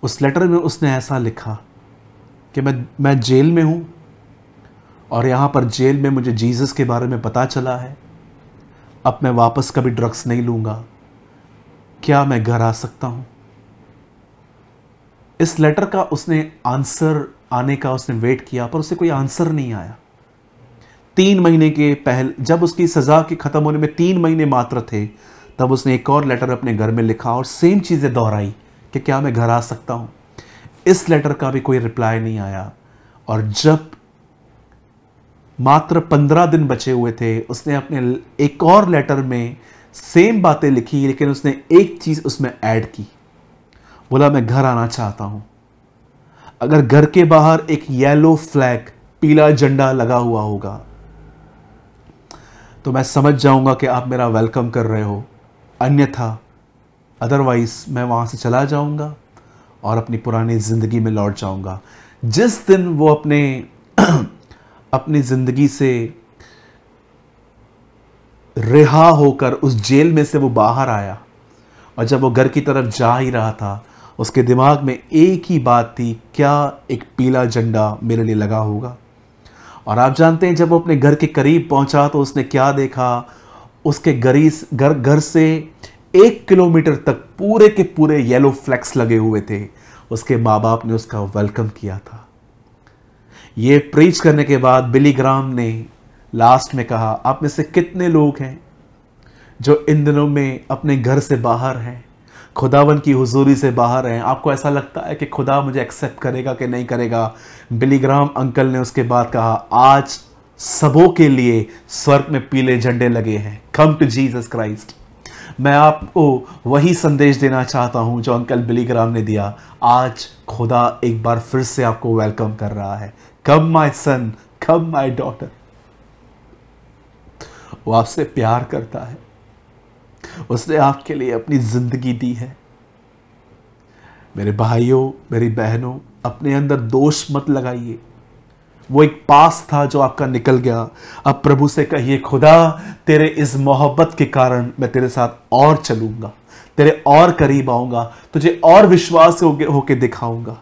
Speaker 1: उस लेटर में उसने ऐसा लिखा कि मैं मैं जेल में हूँ और यहाँ पर जेल में मुझे जीसस के बारे में पता चला है अब मैं वापस कभी ड्रग्स नहीं लूँगा क्या मैं घर आ सकता हूँ इस लेटर का उसने आंसर आने का उसने वेट किया पर उसे कोई आंसर नहीं आया तीन महीने के पहल जब उसकी सज़ा के ख़त्म होने में तीन महीने मात्र थे तब उसने एक और लेटर अपने घर में लिखा और सेम चीज़ें दोहराई कि क्या मैं घर आ सकता हूं इस लेटर का भी कोई रिप्लाई नहीं आया और जब मात्र पंद्रह दिन बचे हुए थे उसने अपने एक और लेटर में सेम बातें लिखी लेकिन उसने एक चीज़ उसमें ऐड की बोला मैं घर आना चाहता हूं अगर घर के बाहर एक येलो फ्लैग पीला झंडा लगा हुआ होगा तो मैं समझ जाऊंगा कि आप मेरा वेलकम कर रहे हो अन्यथा अदरवाइज मैं वहां से चला जाऊंगा और अपनी पुरानी ज़िंदगी में लौट जाऊंगा जिस दिन वो अपने (clears throat) अपनी ज़िंदगी से रिहा होकर उस जेल में से वो बाहर आया और जब वो घर की तरफ जा ही रहा था उसके दिमाग में एक ही बात थी क्या एक पीला झंडा मेरे लिए लगा होगा और आप जानते हैं जब वो अपने घर के करीब पहुंचा तो उसने क्या देखा उसके गरी घर घर से एक किलोमीटर तक पूरे के पूरे येलो फ्लैक्स लगे हुए थे उसके माँ बाप ने उसका वेलकम किया था ये प्रीच करने के बाद बिली ग्राम ने लास्ट में कहा आप में से कितने लोग हैं जो इन दिनों में अपने घर से बाहर हैं खुदावन की हुजूरी से बाहर हैं आपको ऐसा लगता है कि खुदा मुझे एक्सेप्ट करेगा कि नहीं करेगा बिली ग्राम अंकल ने उसके बाद कहा आज सबों के लिए स्वर्ग में पीले झंडे लगे हैं कम टू जीसस क्राइस्ट मैं आपको वही संदेश देना चाहता हूं जो अंकल बिली ग्राम ने दिया आज खुदा एक बार फिर से आपको वेलकम कर रहा है कम माई सन कम माई डॉटर वो आपसे प्यार करता है उसने आपके लिए अपनी जिंदगी दी है मेरे भाइयों मेरी बहनों अपने अंदर दोष मत लगाइए वो एक पास था जो आपका निकल गया अब प्रभु से कहिए खुदा तेरे इस मोहब्बत के कारण मैं तेरे साथ और चलूंगा तेरे और करीब आऊंगा तुझे और विश्वास होके होके दिखाऊंगा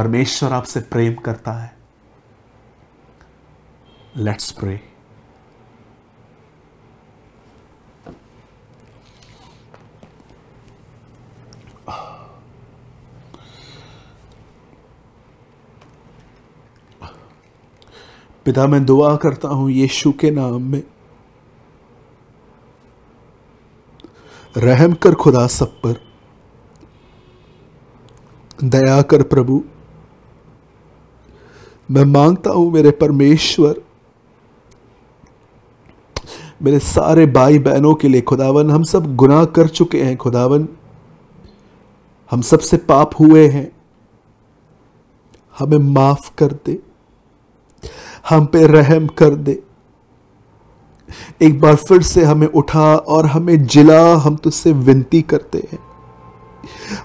Speaker 1: परमेश्वर आपसे प्रेम करता है लेट्स प्रे पिता मैं दुआ करता हूं यीशु के नाम में रहम कर खुदा सब पर दया कर प्रभु मैं मांगता हूँ मेरे परमेश्वर मेरे सारे भाई बहनों के लिए खुदावन हम सब गुनाह कर चुके हैं खुदावन हम सब से पाप हुए हैं हमें माफ कर दे हम पे रहम कर दे एक बार फिर से हमें उठा और हमें जिला हम तुझसे विनती करते हैं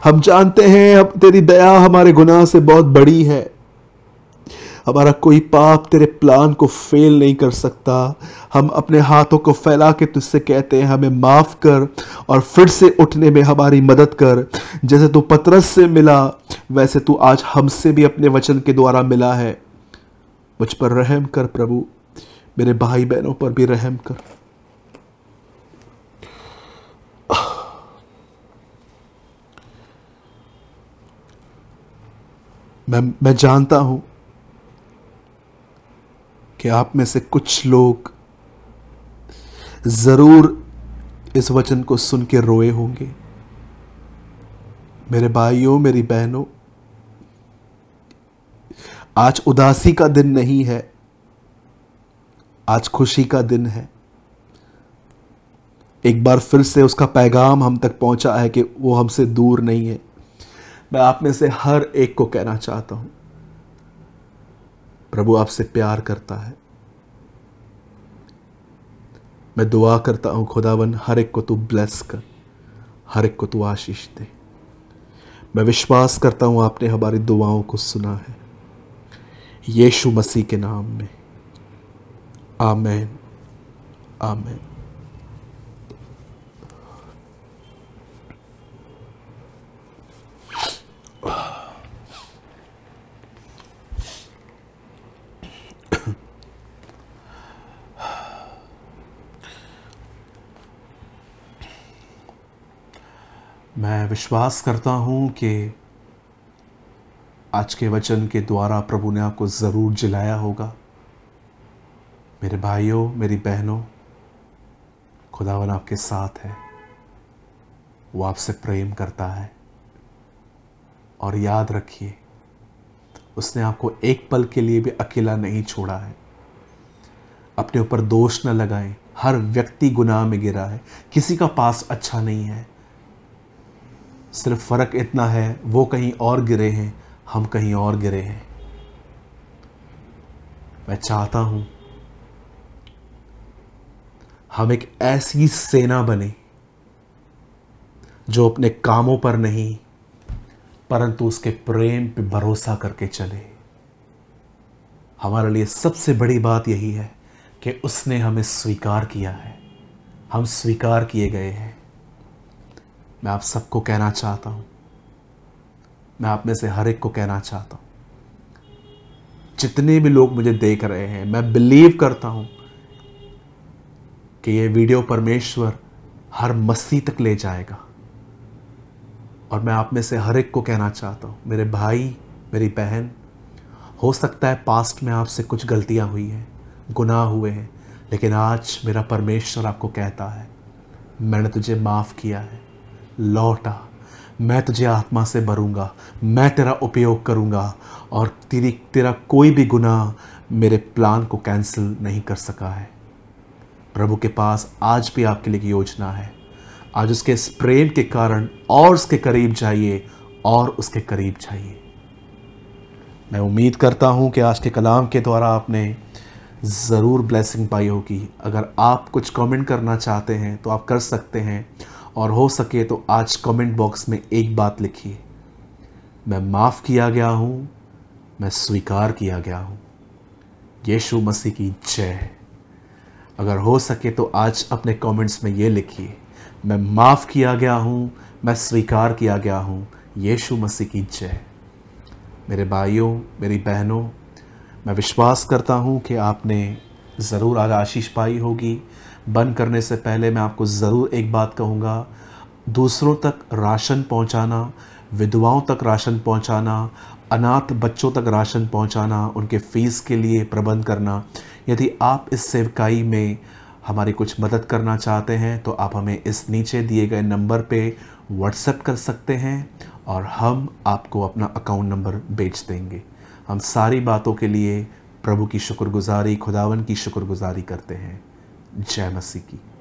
Speaker 1: हम जानते हैं अब तेरी दया हमारे गुनाह से बहुत बड़ी है हमारा कोई पाप तेरे प्लान को फेल नहीं कर सकता हम अपने हाथों को फैला के तुझसे कहते हैं हमें माफ़ कर और फिर से उठने में हमारी मदद कर जैसे तू पतरस से मिला वैसे तू आज हमसे भी अपने वचन के द्वारा मिला है मुझ पर रहम कर प्रभु मेरे भाई बहनों पर भी रहम कर मैं मैं जानता हूं कि आप में से कुछ लोग ज़रूर इस वचन को सुन के रोए होंगे मेरे भाइयों मेरी बहनों आज उदासी का दिन नहीं है आज खुशी का दिन है एक बार फिर से उसका पैगाम हम तक पहुंचा है कि वो हमसे दूर नहीं है मैं आप में से हर एक को कहना चाहता हूं प्रभु आपसे प्यार करता है मैं दुआ करता हूं खुदावन हर एक को तू ब्लेस कर हर एक को तू आशीष दे मैं विश्वास करता हूं आपने हमारी दुआओं को सुना है यीशु मसीह के नाम में आमेन आमेन मैं विश्वास करता हूँ कि आज के वचन के द्वारा प्रभु ने आपको ज़रूर जिलाया होगा मेरे भाइयों मेरी बहनों खुदावन आपके साथ है वो आपसे प्रेम करता है और याद रखिए उसने आपको एक पल के लिए भी अकेला नहीं छोड़ा है अपने ऊपर दोष न लगाएं हर व्यक्ति गुनाह में गिरा है किसी का पास अच्छा नहीं है सिर्फ फ़र्क इतना है वो कहीं और गिरे हैं हम कहीं और गिरे हैं मैं चाहता हूं हम एक ऐसी सेना बने जो अपने कामों पर नहीं परंतु उसके प्रेम पे भरोसा करके चले हमारे लिए सबसे बड़ी बात यही है कि उसने हमें स्वीकार किया है हम स्वीकार किए गए हैं मैं आप सबको कहना चाहता हूँ मैं आप में से हर एक को कहना चाहता हूँ जितने भी लोग मुझे देख रहे हैं मैं बिलीव करता हूँ कि ये वीडियो परमेश्वर हर मसीह तक ले जाएगा और मैं आप में से हर एक को कहना चाहता हूँ मेरे भाई मेरी बहन हो सकता है पास्ट में आपसे कुछ गलतियां हुई हैं गुनाह हुए हैं लेकिन आज मेरा परमेश्वर आपको कहता है मैंने तुझे माफ़ किया है लौट आ मैं तुझे आत्मा से भरूंगा मैं तेरा उपयोग करूंगा और तेरी तेरा कोई भी गुना मेरे प्लान को कैंसिल नहीं कर सका है प्रभु के पास आज भी आपके लिए योजना है आज उसके इस प्रेम के कारण और उसके करीब जाइए और उसके करीब जाइए मैं उम्मीद करता हूँ कि आज के कलाम के द्वारा आपने ज़रूर ब्लेसिंग पाई होगी अगर आप कुछ कमेंट करना चाहते हैं तो आप कर सकते हैं और हो सके तो आज कमेंट बॉक्स में एक बात लिखिए मैं माफ़ किया गया हूँ मैं स्वीकार किया गया हूँ यीशु मसीह की जय अगर हो सके तो आज अपने कमेंट्स में ये लिखिए मैं माफ़ किया गया हूँ मैं स्वीकार किया गया हूँ यीशु मसीह की जय मेरे भाइयों मेरी बहनों मैं विश्वास करता हूँ कि आपने ज़रूर आज आशीष पाई होगी बंद करने से पहले मैं आपको ज़रूर एक बात कहूँगा दूसरों तक राशन पहुँचाना विधवाओं तक राशन पहुँचाना अनाथ बच्चों तक राशन पहुँचाना उनके फीस के लिए प्रबंध करना यदि आप इस सेवकाई में हमारी कुछ मदद करना चाहते हैं तो आप हमें इस नीचे दिए गए नंबर पे व्हाट्सएप कर सकते हैं और हम आपको अपना अकाउंट नंबर बेच देंगे हम सारी बातों के लिए प्रभु की शुक्रगुजारी खुदावन की शुक्रगुजारी करते हैं जय मसीह की